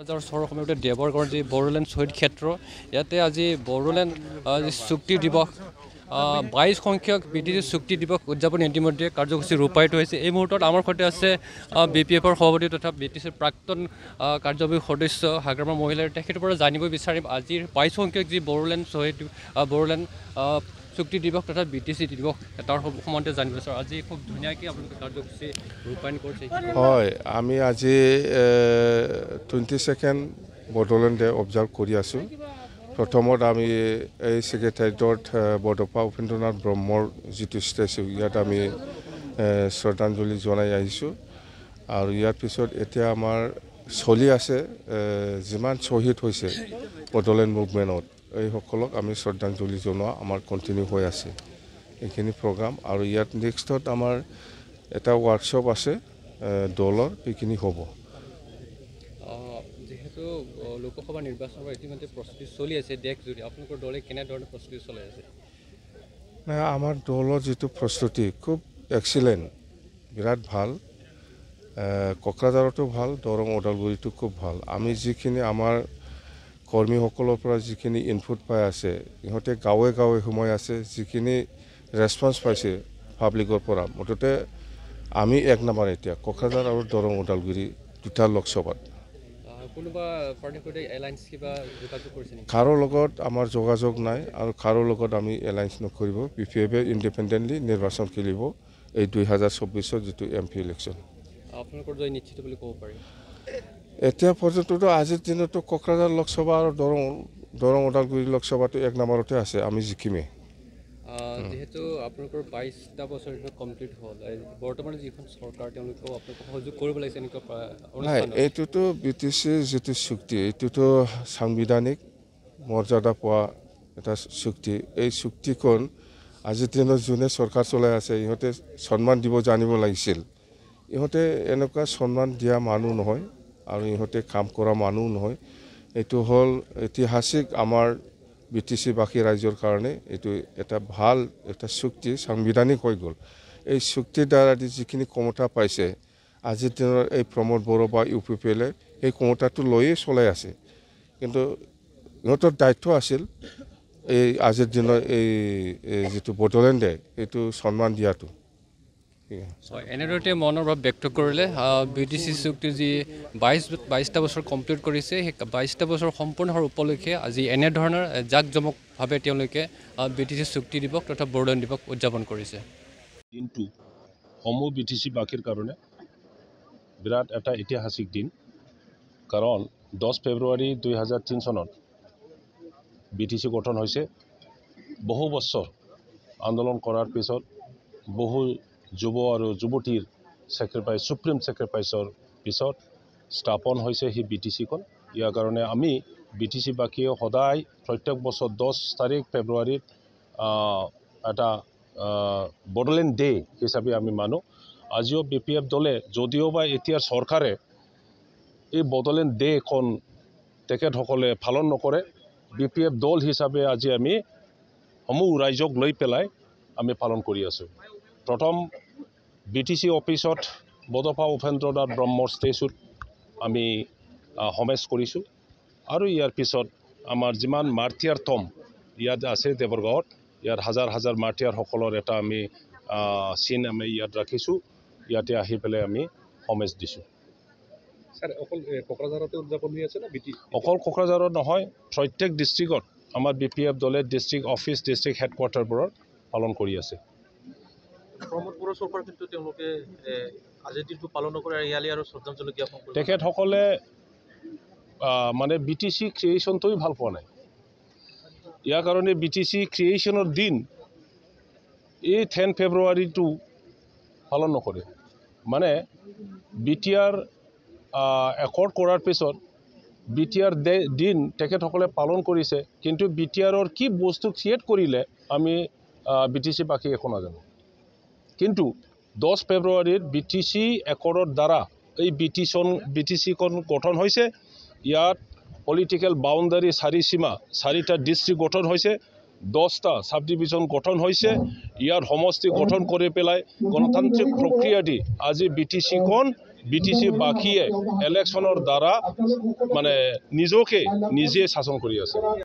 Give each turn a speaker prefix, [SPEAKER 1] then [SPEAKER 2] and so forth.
[SPEAKER 1] ৰাজৰ চহৰ সমীপতে দেৱৰগড় যি বড়োলেণ্ড শ্বহীদ ক্ষেত্ৰ ইয়াতে আজি বড়োলেণ্ড যি চুক্তি দিৱস বাইছ সংখ্যক বি টি চি চুক্তি দিৱস উদযাপন ইতিমধ্যে কাৰ্যসূচী ৰূপায়িত হৈছে এই মুহূৰ্তত আমাৰ সৈতে আছে বি পি এফৰ সভাপতি তথা বি টি চিৰ প্ৰাক্তন কাৰ্যবাহী সদস্য হাগ্ৰামা মহিলাৰ তেখেতৰ পৰা জানিব বিচাৰিম আজিৰ বাইছ সংখ্যক যি বড়োলেণ্ড শ্বহীদ বড়োলেণ্ড চুক্তি দিৱস তথা বি টি চি দিৱস এটাৰ সম্বন্ধে জানিব বিচাৰোঁ আজি খুব ধুনীয়াকৈ আপোনালোকে কাৰ্যসূচী ৰূপায়ণ কৰিছে হয়
[SPEAKER 2] আমি আজি twenty second Bodoland day observe কৰি আছোঁ প্ৰথমত আমি এই ছেক্ৰেটাৰীটত বৰদপ্পা উপেন্দ্ৰনাথ ব্ৰহ্মৰ যিটো ষ্টেচু ইয়াত আমি শ্ৰদ্ধাঞ্জলি জনাই আহিছোঁ আৰু ইয়াৰ পিছত এতিয়া আমাৰ চলি আছে যিমান শ্বহীদ হৈছে বড়োলেণ্ড মুভমেণ্টত এইসকলক আমি শ্ৰদ্ধাঞ্জলি জনোৱা আমাৰ কণ্টিনিউ হৈ আছে এইখিনি প্ৰগ্ৰাম আৰু ইয়াত নেক্সটত আমাৰ এটা ৱৰ্কশ্বপ আছে দলৰ সেইখিনি হ'ব
[SPEAKER 1] যিহেতু লোকসভা নিৰ্বাচনৰ ইতিমধ্যে প্ৰস্তুতি চলি আছে দেশজুৰি আপোনালোকৰ দলে কেনেধৰণে প্ৰস্তুতি চলাই আছে
[SPEAKER 2] নাই আমাৰ দলৰ যিটো প্ৰস্তুতি খুব এক্সিলেণ্ট বিৰাট ভাল কক্ৰাঝাৰতো ভাল দৰং ওদালগুৰিটো খুব ভাল আমি যিখিনি আমাৰ কৰ্মীসকলৰ পৰা যিখিনি ইনপুট পাই আছে ইহঁতে গাঁৱে গাঁৱে সোমাই আছে যিখিনি ৰেচপঞ্চ পাইছে পাব্লিকৰ পৰা মুঠতে আমি এক নাম্বাৰ এতিয়া কক্ৰাঝাৰ আৰু দৰং ওদালগুৰি দুটা লোকসভাত কাৰো লগত আমাৰ যোগাযোগ নাই আৰু কাৰো লগত আমি এলায়েন্স নকৰিব বি পি এফে ইণ্ডিপেণ্ডেণ্টলি নিৰ্বাচন খেলিব এই দুই হাজাৰ চৌব্বিছৰ যিটো এম পি ইলেকশ্যন এতিয়া পৰ্যন্ততো আজিৰ দিনতো কক্ৰাঝাৰ লোকসভা আৰু দৰং দৰং ওদালগুৰি লোকসভাটো এক নম্বৰতে আছে আমি জিকিমে
[SPEAKER 1] যিহেতু আপোনালোকৰ বাইশটা বছৰ কমপ্লিট হ'ল বৰ্তমানে যিখন চৰকাৰ তেওঁলোকে আপোনালোকক সহযোগ কৰিব লাগিছে এনেকুৱা নাই
[SPEAKER 2] এইটোতো বি টি চিৰ যিটো চুক্তি এইটোতো সাংবিধানিক মৰ্যাদা পোৱা এটা চুক্তি এই চুক্তিখন আজিৰ দিনত যোনে চৰকাৰ চলাই আছে ইহঁতে সন্মান দিব জানিব লাগিছিল ইহঁতে এনেকুৱা সন্মান দিয়া মানুহ নহয় আৰু ইহঁতে কাম কৰা মানুহ নহয় এইটো হ'ল ঐতিহাসিক আমাৰ বি টি চিবাসী ৰাইজৰ কাৰণে এইটো এটা ভাল এটা চুক্তি সাংবিধানিক হৈ গ'ল এই চুক্তিৰ দ্বাৰা আজি যিখিনি ক্ষমতা পাইছে আজিৰ দিনৰ এই প্ৰমোদ বড়ো বা ইউ পি পি এলে সেই ক্ষমতাটো লৈয়ে চলাই আছে কিন্তু ইহঁতৰ দায়িত্ব আছিল এই আজিৰ দিনৰ এই যিটো বড়োলেণ্ডে এইটো সন্মান দিয়াটো
[SPEAKER 1] এনেদৰে মনৰ ভাৱ ব্যক্ত কৰিলে বি টি চি চুক্তি যি বাইছ বাইছটা বছৰ কমপ্লিট কৰিছে সেই বাইছটা বছৰ সম্পূৰ্ণ হোৱাৰ উপলক্ষে আজি এনেধৰণৰ জাক জমকভাৱে তেওঁলোকে বি টি চি চুক্তি দিৱস তথা বৰদান দিৱস উদযাপন কৰিছে
[SPEAKER 3] দিনটো সমূহ বি টি চি বাসীৰ কাৰণে বিৰাট এটা ঐতিহাসিক দিন কাৰণ দহ ফেব্ৰুৱাৰী দুই হাজাৰ তিনি চনত বি টি চি গঠন হৈছে বহু বছৰ আন্দোলন কৰাৰ পিছত বহু যুৱ আৰু যুৱতীৰ ছেক্ৰিফাইচ চুপ্ৰিম ছেক্ৰিফাইচৰ পিছত স্থাপন হৈছে সেই বি টি চিখন ইয়াৰ কাৰণে আমি বি টি চি বাসীয়ে সদায় প্ৰত্যেক বছৰ দহ তাৰিখ ফেব্ৰুৱাৰীত এটা বড়োলেণ্ড ডে' হিচাপে আমি মানো আজিও বি পি এফ দলে যদিও বা এতিয়াৰ চৰকাৰে এই বড়োলেণ্ড ডে'খন তেখেতসকলে পালন নকৰে বি পি এফ দল হিচাপে আজি আমি সমূহ ৰাইজক লৈ পেলাই আমি পালন কৰি আছোঁ প্ৰথম বি টি চি অফিচত বদপা উপেন্দ্ৰনাথ ব্ৰহ্মৰ ষ্টেচুত আমি সমেজ কৰিছোঁ আৰু ইয়াৰ পিছত আমাৰ যিমান মাৰ্থিয়াৰ থম ইয়াত আছে দেৱৰগাঁৱত ইয়াত হাজাৰ হাজাৰ মাৰ্থিয়াৰসকলৰ এটা আমি চিন আমি ইয়াত ৰাখিছোঁ ইয়াতে আহি পেলাই আমি সমেজ দিছোঁ অকল কোকৰাঝাৰত নহয় প্ৰত্যেক ডিষ্ট্ৰিক্টত আমাৰ বি পি এফ দলে ডিষ্ট্ৰিক্ট অফিচ ডিষ্ট্ৰিক্ট হেডকোৱাৰ্টাৰবোৰত পালন কৰি আছে তেখেতসকলে মানে বি টি চি ক্ৰিয়েশ্যনটোৱে ভাল পোৱা নাই ইয়াৰ কাৰণে বি টি চি ক্ৰিয়েশ্যনৰ দিন এই টেন ফেব্ৰুৱাৰীটো পালন নকৰে মানে বি টি আৰ একৰ্ড কৰাৰ পিছত বি টি আৰ দে দিন তেখেতসকলে পালন কৰিছে কিন্তু বি টি আৰৰ কি বস্তু ক্ৰিয়েট কৰিলে আমি বি টি চি বাকী একো নাজানো কিন্তু দহ ফেব্ৰুৱাৰীত বি টি চি একৰ্ডৰ দ্বাৰা এই বি বিটিচন বি টি চিখন গঠন হৈছে ইয়াত পলিটিকেল বাউণ্ডাৰী চাৰি সীমা চাৰিটা ডিষ্ট্ৰিক্ট গঠন হৈছে দহটা চাব ডিভিজন গঠন হৈছে ইয়াৰ সমষ্টি গঠন কৰি পেলাই গণতান্ত্ৰিক প্ৰক্ৰিয়া দি আজি বি টি চিখন বি টি চি বাসীয়ে ইলেকশ্যনৰ দ্বাৰা মানে নিজকে নিজে শাসন কৰি আছে